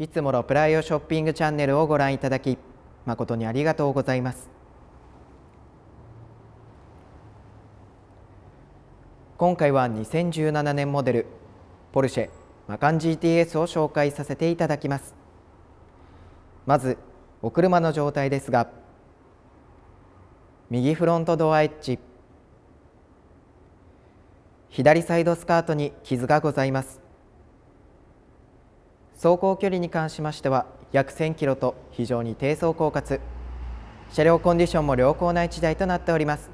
いつものプライオショッピングチャンネルをご覧いただき誠にありがとうございます。今回は2017年モデルポルシェマカン GTS を紹介させていただきます。まずお車の状態ですが右フロントドアエッジ左サイドスカートに傷がございます。走行距離に関しましては約1000キロと非常に低走行かつ車両コンディションも良好な1台となっております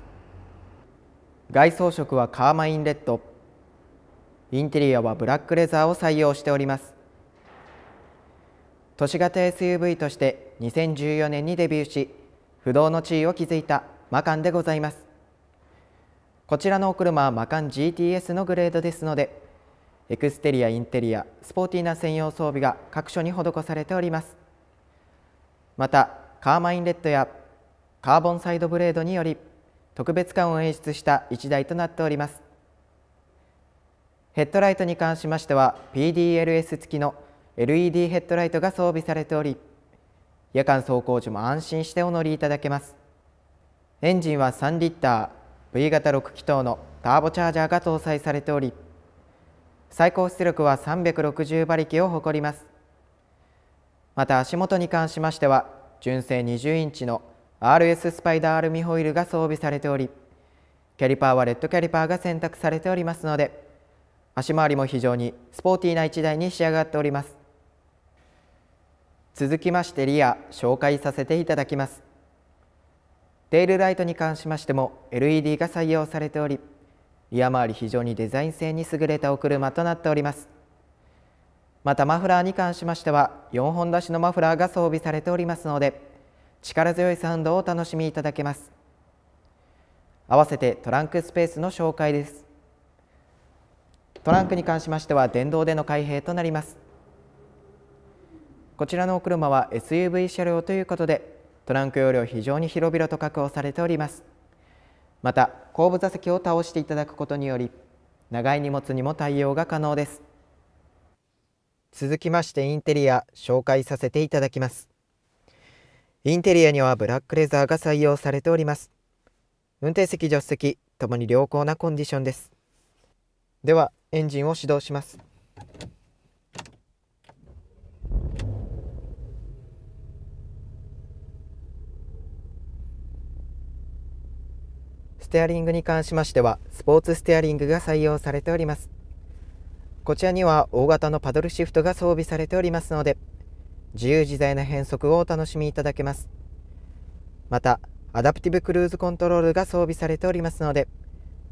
外装色はカーマインレッドインテリアはブラックレザーを採用しております都市型 SUV として2014年にデビューし不動の地位を築いたマカンでございますこちらのお車はマカン GTS のグレードですのでエクステリアインテリアスポーティーな専用装備が各所に施されておりますまたカーマインレッドやカーボンサイドブレードにより特別感を演出した1台となっておりますヘッドライトに関しましては PDLS 付きの LED ヘッドライトが装備されており夜間走行時も安心してお乗りいただけますエンジンは3リッター V 型6気筒のターボチャージャーが搭載されており最高出力は360馬力を誇りますまた足元に関しましては純正20インチの RS スパイダーアルミホイルが装備されておりキャリパーはレッドキャリパーが選択されておりますので足回りも非常にスポーティーな一台に仕上がっております続きましてリア紹介させていただきますテールライトに関しましても LED が採用されており宮回り非常にデザイン性に優れたお車となっておりますまたマフラーに関しましては4本出しのマフラーが装備されておりますので力強いサウンドをお楽しみいただけます合わせてトランクスペースの紹介ですトランクに関しましては電動での開閉となりますこちらのお車は SUV 車両ということでトランク容量非常に広々と確保されておりますまた後部座席を倒していただくことにより長い荷物にも対応が可能です続きましてインテリア紹介させていただきますインテリアにはブラックレザーが採用されております運転席助手席ともに良好なコンディションですではエンジンを始動しますステアリングに関しましては、スポーツステアリングが採用されております。こちらには大型のパドルシフトが装備されておりますので、自由自在な変速をお楽しみいただけます。また、アダプティブクルーズコントロールが装備されておりますので、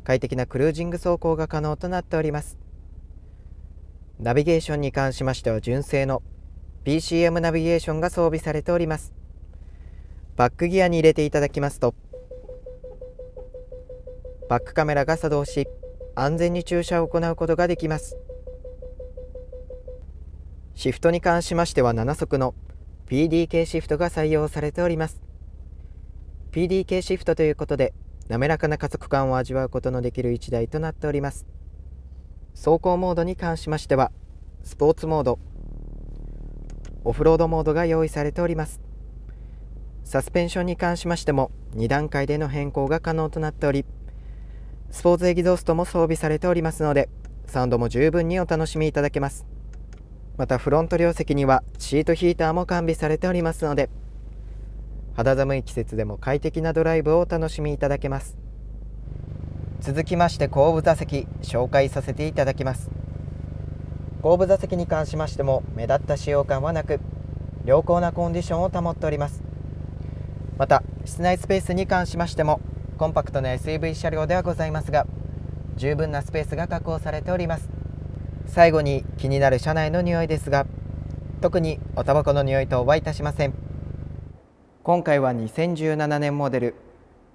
快適なクルージング走行が可能となっております。ナビゲーションに関しましては純正の PCM ナビゲーションが装備されております。バックギアに入れていただきますと、バックカメラが作動し安全に駐車を行うことができますシフトに関しましては7速の PDK シフトが採用されております PDK シフトということで滑らかな加速感を味わうことのできる1台となっております走行モードに関しましてはスポーツモードオフロードモードが用意されておりますサスペンションに関しましても2段階での変更が可能となっておりスポーツエキゾーストも装備されておりますのでサウンドも十分にお楽しみいただけますまたフロント両席にはシートヒーターも完備されておりますので肌寒い季節でも快適なドライブをお楽しみいただけます続きまして後部座席紹介させていただきます後部座席に関しましても目立った使用感はなく良好なコンディションを保っておりますまた室内スペースに関しましてもコンパクトな SUV 車両ではございますが十分なスペースが確保されております最後に気になる車内の匂いですが特におタバコの匂いとはいたしません今回は2017年モデル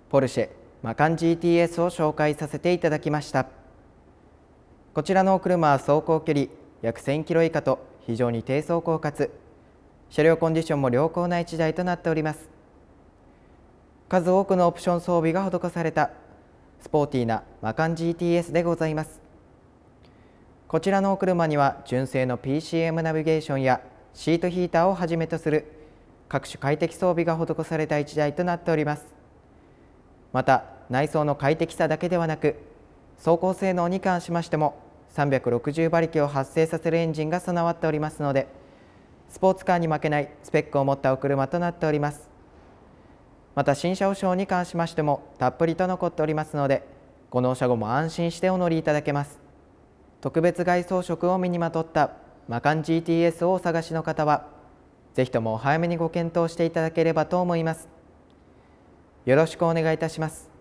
ポルシェマカン GTS を紹介させていただきましたこちらのお車は走行距離約1000キロ以下と非常に低走行かつ車両コンディションも良好な1台となっております数多くのオプション装備が施されたスポーティーなマカン GTS でございますこちらのお車には純正の PCM ナビゲーションやシートヒーターをはじめとする各種快適装備が施された1台となっておりますまた内装の快適さだけではなく走行性能に関しましても360馬力を発生させるエンジンが備わっておりますのでスポーツカーに負けないスペックを持ったお車となっておりますまた新車保証に関しましてもたっぷりと残っておりますのでご納車後も安心してお乗りいただけます特別外装色を身にまとったマカン GTS をお探しの方はぜひともお早めにご検討していただければと思いますよろしくお願いいたします